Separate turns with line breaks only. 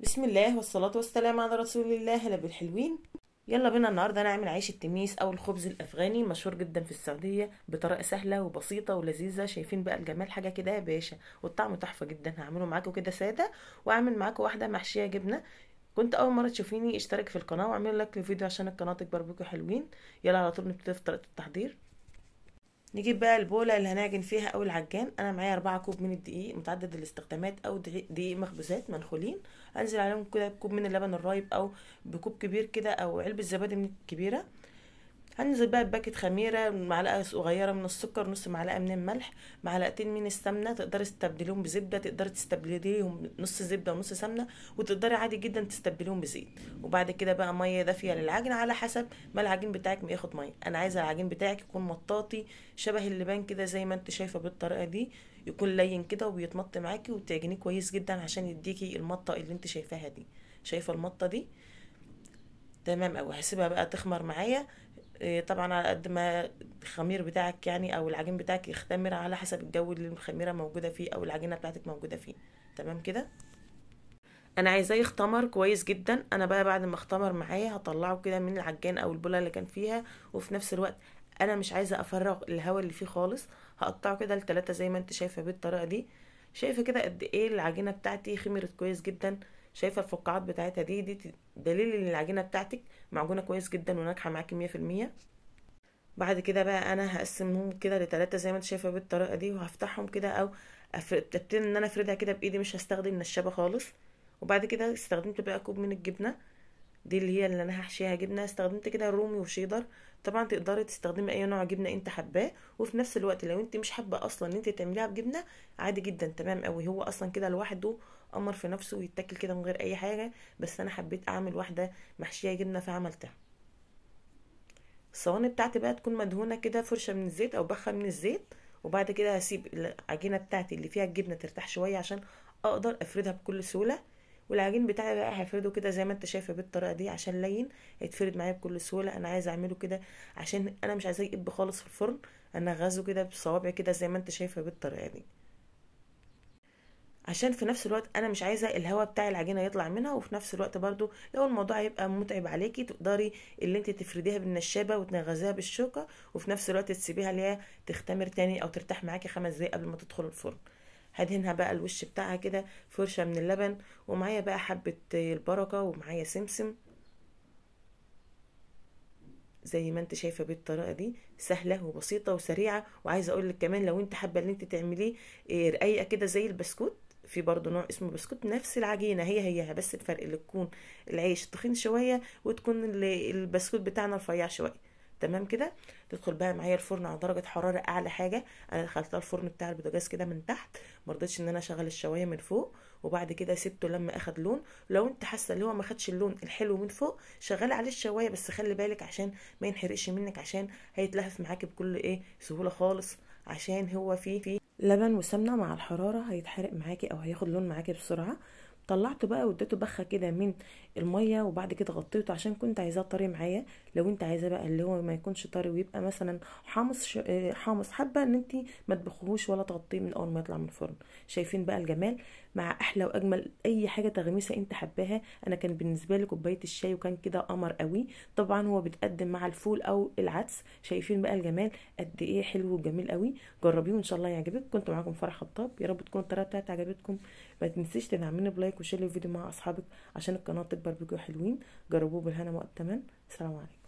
بسم الله والصلاة والسلام على رسول الله هلا بالحلوين يلا بينا النهارده نعمل عيش التميس او الخبز الافغاني مشهور جدا في السعوديه بطريقه سهله وبسيطه ولذيذه شايفين بقى الجمال حاجه كده يا باشا والطعم تحفه جدا هعمله معاكم كده ساده واعمل معاكم واحده محشيه جبنه كنت اول مره تشوفيني اشترك في القناه واعمل لايك للفيديو عشان القناه تكبر بكم حلوين يلا على طول نبتدي في طريقه التحضير نجيب بقى البوله اللي هنعجن فيها او العجان انا معايا أربعة كوب من الدقيق متعدد الاستخدامات او دقيق مخبوزات منخولين انزل عليهم كده بكوب من اللبن الرايب او بكوب كبير كده او علبه زبادي كبيره هنزل بقى بباكت خميره معلقه صغيره من السكر نص معلقه من الملح معلقتين من السمنه تقدري تستبدليهم بزبده تقدري تستبدليهم نص زبده ونص سمنه وتقدر عادي جدا تستبدليهم بزيت وبعد كده بقى ميه دافيه للعجن على حسب ما العجين بتاعك بياخد ميه انا عايزه العجين بتاعك يكون مطاطي شبه اللبان كده زي ما انت شايفه بالطريقه دي يكون لين كده وبيتمط معاكي وتعجنيه كويس جدا عشان يديكي المطه اللي انت شايفاها دي شايفه المطه دي تمام قوي هسيبها بقى تخمر معايا آه، طبعا على قد ما الخمير بتاعك يعني او العجين بتاعك يختمر على حسب الجو اللي الخميره موجوده فيه او العجينه بتاعتك موجوده فيه تمام كده انا عايزاه يختمر كويس جدا انا بقى بعد ما اختمر معايا هطلعه كده من العجان او البوله اللي كان فيها وفي نفس الوقت انا مش عايزه افرغ الهواء اللي فيه خالص هقطعه كده لتلاتة زي ما انت شايفه بالطريقه دي شايفه كده قد ايه العجينه بتاعتي خمرت كويس جدا شايفه الفقاعات بتاعتها دي دي دليل ان العجينه بتاعتك معجونه كويس جدا وناجحه معاكي مية المية بعد كده بقى انا هقسمهم كده لتلاتة زي ما انت شايفه بالطريقه دي وهفتحهم كده او ابتدي ان انا افردها كده بايدي مش هستخدم نشابه خالص وبعد كده استخدمت بقى كوب من الجبنه دي اللي هي اللي انا هحشيها جبنه استخدمت كده رومي وشيدر طبعا تقدري تستخدمي اي نوع جبنه انت حباه وفي نفس الوقت لو انت مش حابه اصلا ان انت تعمليها بجبنه عادي جدا تمام قوي هو اصلا كده لوحده قمر في نفسه ويتاكل كده من غير اي حاجه بس انا حبيت اعمل واحده محشيه جبنه فعملتها الصواني بتاعتي بقى تكون مدهونه كده فرشه من الزيت او بخه من الزيت وبعد كده هسيب العجينه بتاعتي اللي فيها الجبنه ترتاح شويه عشان اقدر افردها بكل سهوله والعجين بتاعي بقى هفرده كده زي ما انت شايفه بالطريقه دي عشان لين هيتفرد معايا بكل سهوله انا عايزه اعمله كده عشان انا مش عايزاه يقب خالص في الفرن انا غازه كده بصوابعي كده زي ما انت شايفه بالطريقه دي عشان في نفس الوقت انا مش عايزه الهواء بتاع العجينه يطلع منها وفي نفس الوقت برضو لو الموضوع هيبقى متعب عليكي تقدري اللي انت تفرديها بالنشابه وتنغزيها بالشوكه وفي نفس الوقت تسيبيها ليها تختمر تاني او ترتاح معاكي خمس دقايق قبل ما تدخل الفرن هدهنها بقى الوش بتاعها كده فرشة من اللبن ومعايا بقى حبة البركة ومعايا سمسم زي ما انت شايفه بالطريقه دي سهله وبسيطه وسريعه وعايزه اقول لك كمان لو انت حابه ان انت تعمليه إيه، رقيقه كده زي البسكوت في برضه نوع اسمه بسكوت نفس العجينه هي هيها بس الفرق اللي تكون العيش تخين شويه وتكون البسكوت بتاعنا رفيع شويه تمام كده تدخل بقى معايا الفرن على درجه حراره اعلى حاجه انا دخلتها الفرن بتاع البوتاجاز كده من تحت مرضتش ان انا اشغل الشوايه من فوق وبعد كده سبته لما اخد لون لو انت حاسه ان هو ما خدش اللون الحلو من فوق شغال عليه الشوايه بس خلي بالك عشان ما ينحرقش منك عشان هيتلهف معاكي بكل ايه سهوله خالص عشان هو فيه فيه لبن وسمنه مع الحراره هيتحرق معاكي او هياخد لون معاكي بسرعه طلعته بقى واديته بخه كده من الميه وبعد كده غطيته عشان كنت عايزاه طري معايا لو انت عايزاه بقى اللي هو ما يكونش طري ويبقى مثلا حامص ش... آه، حامص حبه ان انت ما تبخهوش ولا تغطيه من اول ما يطلع من الفرن شايفين بقى الجمال مع احلى واجمل اي حاجه تغميسه انت حباها انا كان بالنسبه لي كوبايه الشاي وكان كده قمر قوي طبعا هو بيتقدم مع الفول او العدس شايفين بقى الجمال قد ايه حلو وجميل قوي جربيه وان شاء الله يعجبك كنت معاكم فرح خطاب يا رب تكون الطريقه بتاعتي عجبتكم ما تنسيش تدعميني بلايك وشير الفيديو مع اصحابك عشان القناه تكبر بيكوا حلوين جربوه بالهنا وقت تمام سلام عليكم